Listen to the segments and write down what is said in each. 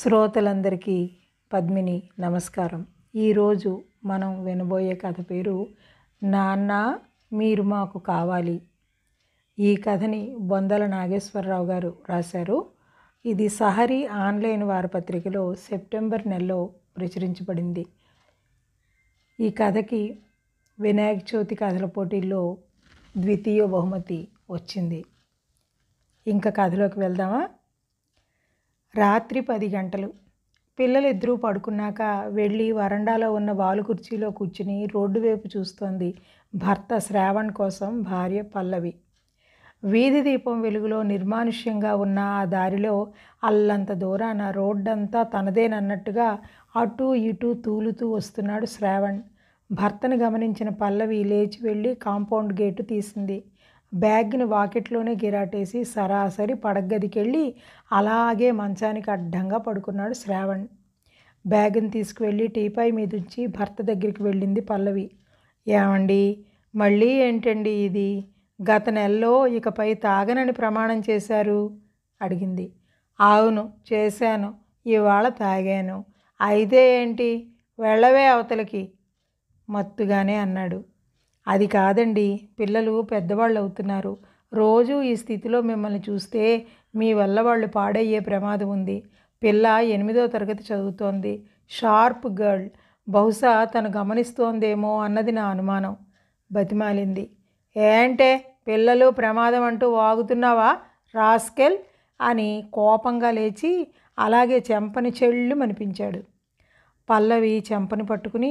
శ్రోతలందరికీ పద్మిని నమస్కారం ఈరోజు మనం వినబోయే కథ పేరు నాన్న మీరు మాకు కావాలి ఈ కథని బొందల నాగేశ్వరరావు గారు రాశారు ఇది సహరి ఆన్లైన్ వారపత్రికలో సెప్టెంబర్ నెలలో ప్రచురించబడింది ఈ కథకి వినాయక చవితి కథల పోటీల్లో ద్వితీయ బహుమతి వచ్చింది ఇంకా కథలోకి వెళ్దామా రాత్రి పది గంటలు పిల్లలు ఇద్దరూ పడుకున్నాక వెళ్ళి వరండాలో ఉన్న వాలు కుర్చీలో కూర్చుని రోడ్డు వైపు చూస్తోంది భర్త శ్రావణ్ కోసం భార్య పల్లవి వీధి దీపం వెలుగులో నిర్మానుష్యంగా ఉన్న ఆ దారిలో అల్లంత దూరాన రోడ్డంతా తనదేనన్నట్టుగా అటు ఇటు తూలుతూ వస్తున్నాడు శ్రావణ్ భర్తను గమనించిన పల్లవి లేచి వెళ్ళి కాంపౌండ్ గేటు తీసింది బ్యాగ్ని వాకెట్లోనే గిరాటేసి సరాసరి పడగదికెళ్ళి అలాగే మంచానికి అడ్డంగా పడుకున్నాడు శ్రావణ్ బ్యాగ్ని తీసుకువెళ్ళి టీపై మీదుంచి భర్త దగ్గరికి వెళ్ళింది పల్లవి ఏమండి మళ్ళీ ఏంటండి ఇది గత నెలలో ఇకపై తాగనని ప్రమాణం చేశారు అడిగింది అవును చేశాను ఇవాళ తాగాను అయితే ఏంటి వెళ్ళవే అవతలకి మత్తుగానే అన్నాడు అది కాదండి పిల్లలు పెద్దవాళ్ళు అవుతున్నారు రోజు ఈ స్థితిలో మిమ్మల్ని చూస్తే మీ వల్ల వాళ్ళు పాడయ్యే ప్రమాదం ఉంది పిల్ల ఎనిమిదో తరగతి చదువుతోంది షార్ప్ గర్ల్ బహుశా తను గమనిస్తోందేమో అన్నది నా అనుమానం బతిమాలింది ఏంటే పిల్లలు ప్రమాదం అంటూ వాగుతున్నావా రాస్కెల్ అని కోపంగా లేచి అలాగే చెంపని చెళ్ళు అనిపించాడు పల్లవి చెంపను పట్టుకుని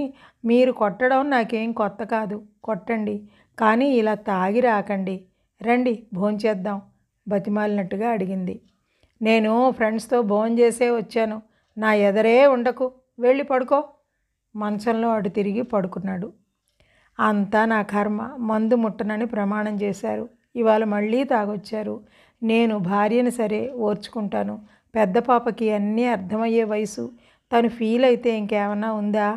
మీరు కొట్టడం నాకేం కొత్త కాదు కొట్టండి కానీ ఇలా తాగి రాకండి రండి భోంచేద్దాం బతిమాలినట్టుగా అడిగింది నేను ఫ్రెండ్స్తో భోంచేసే వచ్చాను నా ఎదరే ఉండకు వెళ్ళి పడుకో మంచంలో అటు తిరిగి పడుకున్నాడు అంతా నా కర్మ మందు ముట్టనని ప్రమాణం చేశారు ఇవాళ మళ్ళీ తాగొచ్చారు నేను భార్యని సరే ఓర్చుకుంటాను పెద్ద పాపకి అన్నీ అర్థమయ్యే వయసు తను ఫీల్ అయితే ఇంకేమైనా ఉందా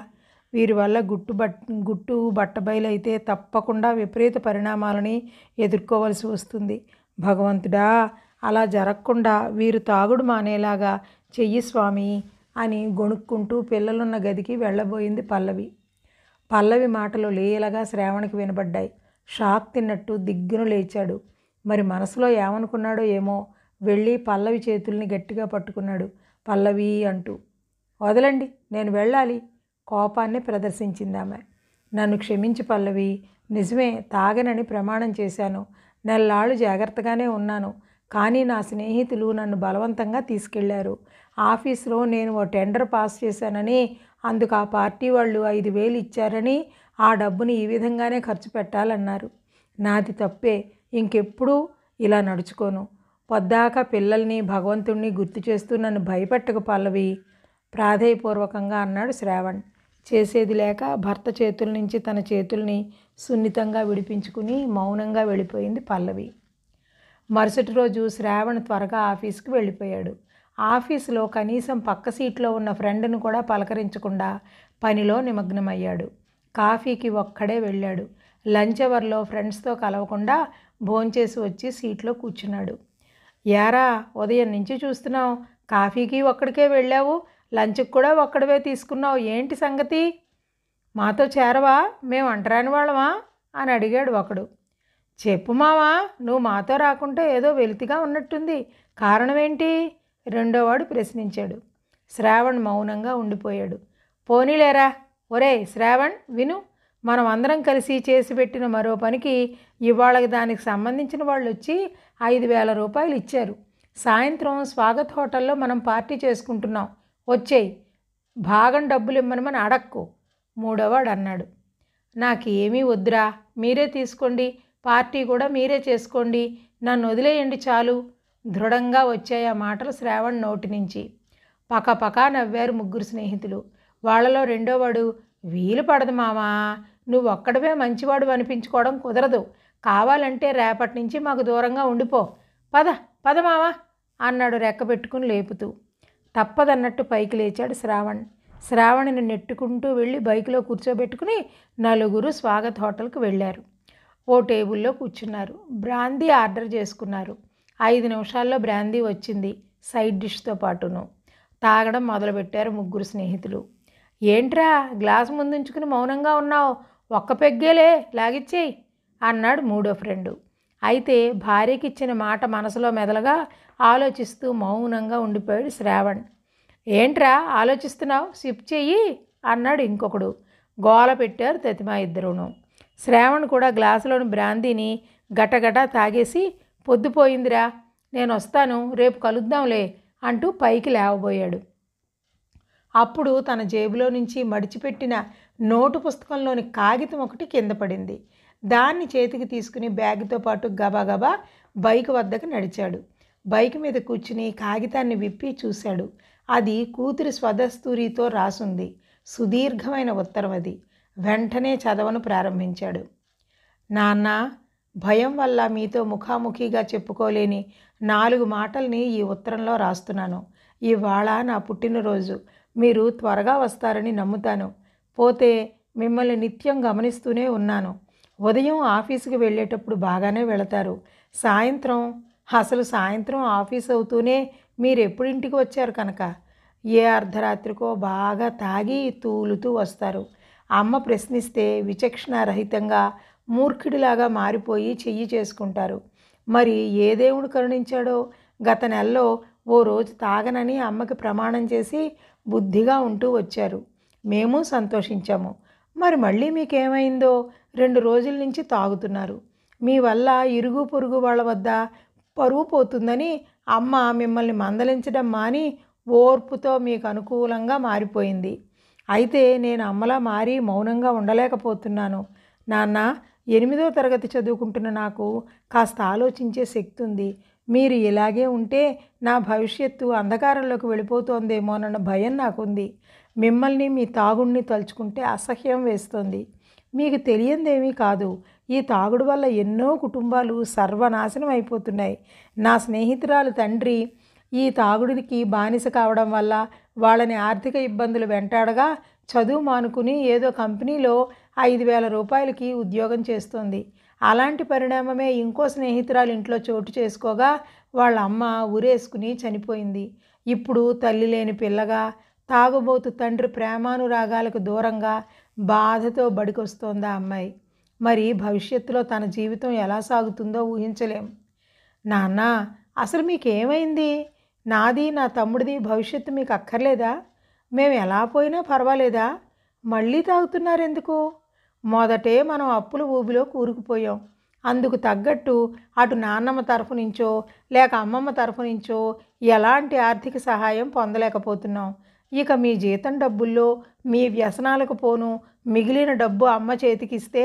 వీరి వల్ల గుట్టు బట్ గుట్టు బట్టబయలైతే తప్పకుండా విపరీత పరిణామాలని ఎదుర్కోవలసి వస్తుంది భగవంతుడా అలా జరగకుండా వీరు తాగుడు మానేలాగా చెయ్యి స్వామి అని గొణుక్కుంటూ పిల్లలున్న గదికి వెళ్ళబోయింది పల్లవి పల్లవి మాటలు లేయలగా శ్రావణకి వినబడ్డాయి షాక్ తిన్నట్టు దిగ్గును లేచాడు మరి మనసులో ఏమనుకున్నాడో ఏమో వెళ్ళి పల్లవి చేతుల్ని గట్టిగా పట్టుకున్నాడు పల్లవి అంటూ వదలండి నేను వెళ్ళాలి కోపాన్ని ప్రదర్శించిందామె నన్ను క్షమించి పల్లవి నిజమే తాగనని ప్రమాణం చేశాను నెల్లాళ్ళు జాగ్రత్తగానే ఉన్నాను కానీ నా స్నేహితులు నన్ను బలవంతంగా తీసుకెళ్లారు ఆఫీస్లో నేను ఓ టెండర్ పాస్ చేశానని అందుకు ఆ పార్టీ వాళ్ళు ఐదు వేలు ఇచ్చారని ఆ డబ్బుని ఈ విధంగానే ఖర్చు పెట్టాలన్నారు నాది తప్పే ఇంకెప్పుడూ ఇలా నడుచుకోను పొద్దాక పిల్లల్ని భగవంతుణ్ణి గుర్తు చేస్తూ నన్ను భయపెట్టకు పల్లవి ప్రాధేయపూర్వకంగా అన్నాడు శ్రావణ్ చేసేది లేక భర్త చేతుల నుంచి తన చేతుల్ని సున్నితంగా విడిపించుకుని మౌనంగా వెళ్ళిపోయింది పల్లవి మరుసటి రోజు శ్రావణ్ త్వరగా ఆఫీస్కి వెళ్ళిపోయాడు ఆఫీసులో కనీసం పక్క సీట్లో ఉన్న ఫ్రెండ్ను కూడా పలకరించకుండా పనిలో నిమగ్నమయ్యాడు కాఫీకి ఒక్కడే వెళ్ళాడు లంచ్ అవర్లో ఫ్రెండ్స్తో కలవకుండా భోంచేసి వచ్చి సీట్లో కూర్చున్నాడు యారా ఉదయం నుంచి చూస్తున్నావు కాఫీకి ఒక్కడికే వెళ్ళావు లంచ్కి కూడా ఒక్కడవే తీసుకున్నావు ఏంటి సంగతి మాతో చేరవా మేము అంటరాని వాళ్ళమా అని అడిగాడు ఒకడు చెప్పు మావా నువ్వు మాతో రాకుంటే ఏదో వెలితిగా ఉన్నట్టుంది కారణం ఏంటి రెండోవాడు ప్రశ్నించాడు శ్రావణ్ మౌనంగా ఉండిపోయాడు పోనీలేరా ఒరే శ్రావణ్ విను మనం అందరం కలిసి చేసి పెట్టిన మరో పనికి ఇవాళ దానికి సంబంధించిన వాళ్ళు వచ్చి ఐదు వేల రూపాయలు ఇచ్చారు సాయంత్రం స్వాగత్ హోటల్లో మనం పార్టీ చేసుకుంటున్నాం వచ్చేయి భాగం డబ్బులు ఇమ్మనమని అడక్కు మూడోవాడు అన్నాడు నాకు ఏమీ వద్దురా మీరే తీసుకోండి పార్టీ కూడా మీరే చేసుకోండి నన్ను వదిలేయండి చాలు దృఢంగా వచ్చాయి ఆ మాటలు శ్రావణ్ నోటి నుంచి పకపకా నవ్వారు ముగ్గురు స్నేహితులు వాళ్ళలో రెండోవాడు వీలు పడదు మామా నువ్వు ఒక్కడమే మంచివాడు అనిపించుకోవడం కుదరదు కావాలంటే రేపటి నుంచి మాకు దూరంగా ఉండిపో పద పద మామా అన్నాడు రెక్క పెట్టుకుని లేపుతూ తప్పదన్నట్టు పైకి లేచాడు శ్రావణ్ శ్రావణిని నెట్టుకుంటూ వెళ్ళి బైక్లో కూర్చోబెట్టుకుని నలుగురు స్వాగత్ హోటల్కి వెళ్ళారు ఓ టేబుల్లో కూర్చున్నారు బ్రాందీ ఆర్డర్ చేసుకున్నారు ఐదు నిమిషాల్లో బ్రాందీ వచ్చింది సైడ్ డిష్తో పాటును తాగడం మొదలుపెట్టారు ముగ్గురు స్నేహితులు ఏంట్రా గ్లాస్ ముందుంచుకుని మౌనంగా ఉన్నావు ఒక్క పెగ్గేలే లాగిచ్చేయి అన్నాడు మూడో ఫ్రెండు అయితే భార్యకిచ్చిన మాట మనసులో మెదలగా ఆలోచిస్తూ మౌనంగా ఉండిపోయాడు శ్రావణ్ ఏంట్రా ఆలోచిస్తున్నావు స్విప్ చెయ్యి అన్నాడు ఇంకొకడు గోల పెట్టారు తతిమా ఇద్దరును శ్రావణ్ కూడా గ్లాసులోని బ్రాందీని గటగట తాగేసి పొద్దుపోయిందిరా నేను వస్తాను రేపు కలుద్దాంలే అంటూ పైకి లేవబోయాడు అప్పుడు తన జేబులో నుంచి మడిచిపెట్టిన నోటు పుస్తకంలోని కాగితం ఒకటి కింద పడింది దాన్ని చేతికి తీసుకుని బ్యాగ్తో పాటు గబాగబా బైక్ వద్దకు నడిచాడు బైక్ మీద కూర్చుని కాగితాన్ని విప్పి చూశాడు అది కూతురి స్వదస్తూరితో రాసుంది సుదీర్ఘమైన ఉత్తరం అది వెంటనే చదవను ప్రారంభించాడు నాన్న భయం వల్ల మీతో ముఖాముఖిగా చెప్పుకోలేని నాలుగు మాటల్ని ఈ ఉత్తరంలో రాస్తున్నాను ఇవాళ నా పుట్టినరోజు మీరు త్వరగా వస్తారని నమ్ముతాను పోతే మిమ్మల్ని నిత్యం గమనిస్తూనే ఉన్నాను ఉదయం ఆఫీసుకు వెళ్ళేటప్పుడు బాగానే వెళతారు సాయంత్రం అసలు సాయంత్రం ఆఫీస్ అవుతూనే మీరు ఎప్పుడు ఇంటికి వచ్చారు కనుక ఏ అర్ధరాత్రికో బాగా తాగి తూలుతూ వస్తారు అమ్మ ప్రశ్నిస్తే విచక్షణ రహితంగా మూర్ఖుడిలాగా మారిపోయి చెయ్యి చేసుకుంటారు మరి ఏ దేవుడు కరుణించాడో గత నెలలో ఓ రోజు తాగనని అమ్మకి ప్రమాణం చేసి బుద్ధిగా ఉంటూ వచ్చారు మేము సంతోషించాము మరి మళ్ళీ మీకేమైందో రెండు రోజుల నుంచి తాగుతున్నారు మీ వల్ల ఇరుగు పొరుగు వాళ్ళ వద్ద పరువు పోతుందని అమ్మ మిమ్మల్ని మందలించడం మాని ఓర్పుతో మీకు అనుకూలంగా మారిపోయింది అయితే నేను అమ్మలా మారి మౌనంగా ఉండలేకపోతున్నాను నాన్న ఎనిమిదో తరగతి చదువుకుంటున్న నాకు కాస్త ఆలోచించే శక్తి ఉంది మీరు ఇలాగే ఉంటే నా భవిష్యత్తు అంధకారంలోకి వెళ్ళిపోతోందేమోనన్న భయం నాకుంది మిమ్మల్ని మీ తాగుణ్ణి తలుచుకుంటే అసహ్యం వేస్తోంది మీకు తెలియందేమీ కాదు ఈ తాగుడు వల్ల ఎన్నో కుటుంబాలు సర్వనాశనం అయిపోతున్నాయి నా స్నేహితురాలు తండ్రి ఈ తాగుడికి బానిస కావడం వల్ల వాళ్ళని ఆర్థిక ఇబ్బందులు వెంటాడగా చదువు మానుకుని ఏదో కంపెనీలో ఐదు వేల రూపాయలకి ఉద్యోగం చేస్తుంది అలాంటి పరిణామమే ఇంకో స్నేహితురాలు ఇంట్లో చోటు చేసుకోగా వాళ్ళ అమ్మ ఊరేసుకుని చనిపోయింది ఇప్పుడు తల్లి లేని పిల్లగా తాగుబోతు తండ్రి ప్రేమానురాగాలకు దూరంగా బాధతో బడికొస్తోందా అమ్మాయి మరి భవిష్యత్తులో తన జీవితం ఎలా సాగుతుందో ఊహించలేం నాన్న అసలు మీకేమైంది నాది నా తమ్ముడిది భవిష్యత్తు మీకు అక్కర్లేదా మేము ఎలా పోయినా పర్వాలేదా మళ్ళీ తాగుతున్నారెందుకు మొదటే మనం అప్పుల ఊబిలో కూరుకుపోయాం అందుకు తగ్గట్టు అటు నాన్నమ్మ తరఫు నుంచో లేక అమ్మమ్మ తరఫు నుంచో ఎలాంటి ఆర్థిక సహాయం పొందలేకపోతున్నాం ఇక మీ జీతం డబ్బుల్లో మీ వ్యసనాలకు పోను మిగిలిన డబ్బు అమ్మ చేతికిస్తే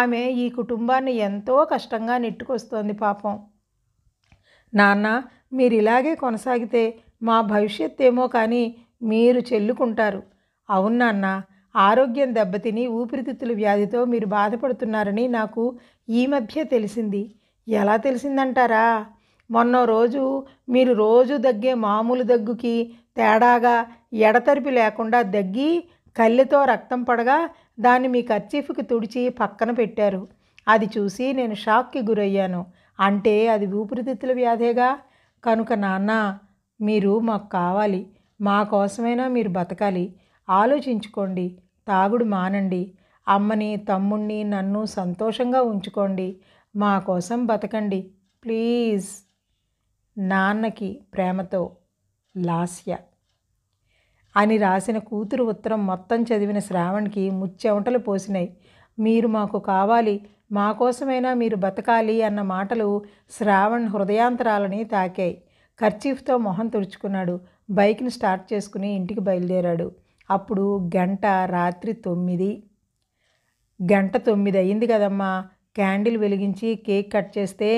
ఆమె ఈ కుటుంబాన్ని ఎంతో కష్టంగా నెట్టుకొస్తోంది పాపం నాన్న మీరు ఇలాగే కొనసాగితే మా భవిష్యత్ ఏమో కానీ మీరు చెల్లుకుంటారు అవును నాన్న ఆరోగ్యం దెబ్బతిని ఊపిరితిత్తుల వ్యాధితో మీరు బాధపడుతున్నారని నాకు ఈ మధ్య తెలిసింది ఎలా తెలిసిందంటారా మొన్న రోజు మీరు రోజు దగ్గే మామూలు దగ్గుకి తేడాగా ఎడతెరిపి లేకుండా దగ్గి కళ్ళెతో రక్తం పడగా దాన్ని మీ కర్చీఫ్కి తుడిచి పక్కన పెట్టారు అది చూసి నేను షాక్కి గురయ్యాను అంటే అది ఊపిరితిత్తుల వ్యాధేగా కనుక నాన్న మీరు మాకు కావాలి మా కోసమైనా మీరు బతకాలి ఆలోచించుకోండి తాగుడు మానండి అమ్మని తమ్ముణ్ణి నన్ను సంతోషంగా ఉంచుకోండి మా కోసం బతకండి ప్లీజ్ నాన్నకి ప్రేమతో లాస్య అని రాసిన కూతురు ఉత్తరం మొత్తం చదివిన శ్రావణ్కి ముచ్చెమటలు పోసినాయి మీరు మాకు కావాలి మా కోసమైనా మీరు బతకాలి అన్న మాటలు శ్రావణ్ హృదయాంతరాలని తాకాయి ఖర్చీఫ్తో మొహం తుడుచుకున్నాడు బైక్ని స్టార్ట్ చేసుకుని ఇంటికి బయలుదేరాడు అప్పుడు గంట రాత్రి తొమ్మిది గంట తొమ్మిది అయింది కదమ్మా క్యాండిల్ వెలిగించి కేక్ కట్ చేస్తే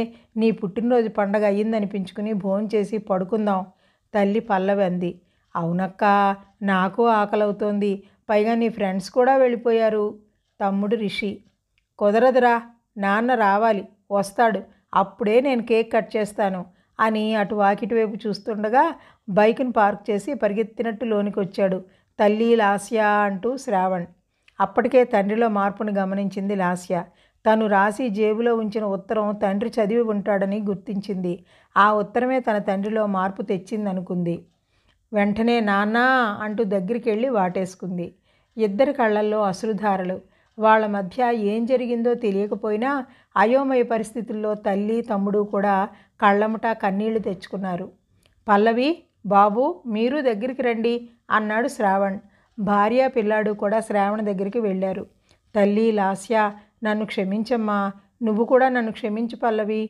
నీ పుట్టినరోజు పండగ అయ్యిందనిపించుకుని భోంచేసి పడుకుందాం తల్లి పల్లవి అంది అవునక్క నాకు ఆకలవుతోంది పైగా నీ ఫ్రెండ్స్ కూడా వెళ్ళిపోయారు తమ్ముడు రిషి కుదరదురా నాన్న రావాలి వస్తాడు అప్పుడే నేను కేక్ కట్ చేస్తాను అని అటు వాకిటి వైపు చూస్తుండగా బైక్ను పార్క్ చేసి పరిగెత్తినట్టు లోనికి వచ్చాడు తల్లి లాస్య అంటూ శ్రావణ్ అప్పటికే తండ్రిలో మార్పును గమనించింది లాస్య తను రాసి జేబులో ఉంచిన ఉత్తరం తండ్రి చదివి ఉంటాడని గుర్తించింది ఆ ఉత్తరమే తన తండ్రిలో మార్పు తెచ్చిందనుకుంది వెంటనే నాన్నా అంటూ దగ్గరికి వెళ్ళి వాటేసుకుంది ఇద్దరి కళ్ళల్లో అశ్రుధారలు వాళ్ళ మధ్య ఏం జరిగిందో తెలియకపోయినా అయోమయ పరిస్థితుల్లో తల్లి తమ్ముడు కూడా కళ్ళముట కన్నీళ్లు తెచ్చుకున్నారు పల్లవి బాబు మీరు దగ్గరికి రండి అన్నాడు శ్రావణ్ భార్య పిల్లాడు కూడా శ్రావణ్ దగ్గరికి వెళ్ళారు తల్లి లాస్యా నన్ను క్షమించమ్మా నువ్వు కూడా నన్ను క్షమించు పల్లవి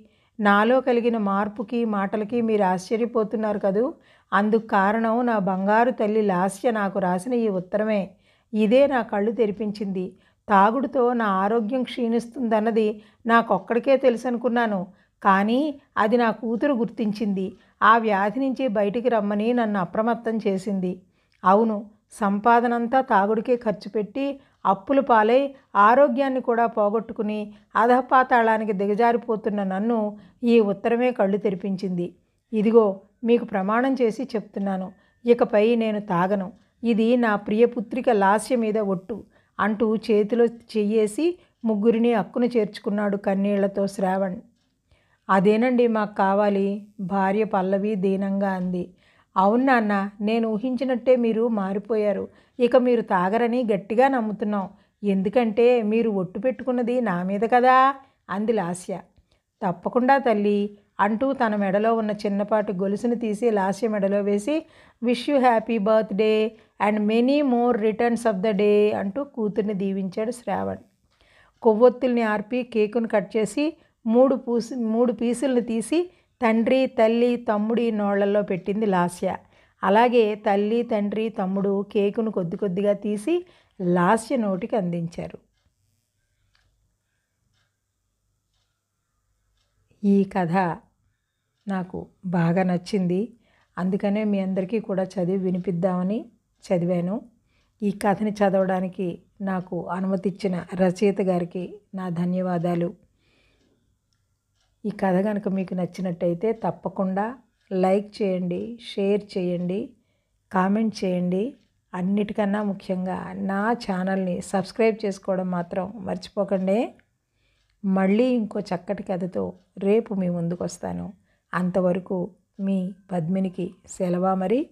నాలో కలిగిన మార్పుకి మాటలకి మీరు ఆశ్చర్యపోతున్నారు కదూ అందుకు కారణం నా బంగారు తల్లి లాస్య నాకు రాసిన ఈ ఉత్తరమే ఇదే నా కళ్ళు తెరిపించింది తాగుడుతో నా ఆరోగ్యం క్షీణిస్తుందన్నది నాకొక్కడికే తెలుసు అనుకున్నాను కానీ అది నా కూతురు గుర్తించింది ఆ వ్యాధి నుంచి బయటికి రమ్మని నన్ను అప్రమత్తం చేసింది అవును సంపాదనంతా తాగుడికే ఖర్చు పెట్టి అప్పులు పాలై ఆరోగ్యాన్ని కూడా పోగొట్టుకుని అధపాతాళానికి దిగజారిపోతున్న నన్ను ఈ ఉత్తరమే కళ్ళు తెరిపించింది ఇదిగో మీకు ప్రమాణం చేసి చెప్తున్నాను ఇకపై నేను తాగను ఇది నా ప్రియపుత్రిక లాస్య మీద ఒట్టు అంటూ చేతిలో చెయ్యేసి ముగ్గురిని అక్కును చేర్చుకున్నాడు కన్నీళ్లతో శ్రావణ్ అదేనండి మాకు కావాలి భార్య పల్లవి దీనంగా అంది అవును నాన్న నేను ఊహించినట్టే మీరు మారిపోయారు ఇక మీరు తాగరని గట్టిగా నమ్ముతున్నాం ఎందుకంటే మీరు ఒట్టు పెట్టుకున్నది నా మీద కదా అంది లాస్య తప్పకుండా తల్లి అంటూ తన మెడలో ఉన్న చిన్నపాటి గొలుసును తీసి లాస్య మెడలో వేసి wish you happy birthday and many more returns of the day అంటూ కూతుర్ని దీవించాడు శ్రావణ్ కొవ్వొత్తుల్ని ఆర్పి కేకును కట్ చేసి మూడు పూసి మూడు పీసుల్ని తీసి తండ్రి తల్లి తమ్ముడి నోళ్లలో పెట్టింది లాస్య అలాగే తల్లి తండ్రి తమ్ముడు కేకును కొద్ది కొద్దిగా తీసి లాస్య నోటికి అందించారు ఈ కథ నాకు బాగా నచ్చింది అందుకనే మీ అందరికీ కూడా చదివి వినిపిద్దామని చదివాను ఈ కథని చదవడానికి నాకు అనుమతిచ్చిన రచయిత గారికి నా ధన్యవాదాలు ఈ కథ కనుక మీకు నచ్చినట్టయితే తప్పకుండా లైక్ చేయండి షేర్ చేయండి కామెంట్ చేయండి అన్నిటికన్నా ముఖ్యంగా నా ఛానల్ని సబ్స్క్రైబ్ చేసుకోవడం మాత్రం మర్చిపోకండి మళ్ళీ ఇంకో చక్కటి కథతో రేపు మీ ముందుకు వస్తాను అంతవరకు మీ పద్మినికి సెలవా మరి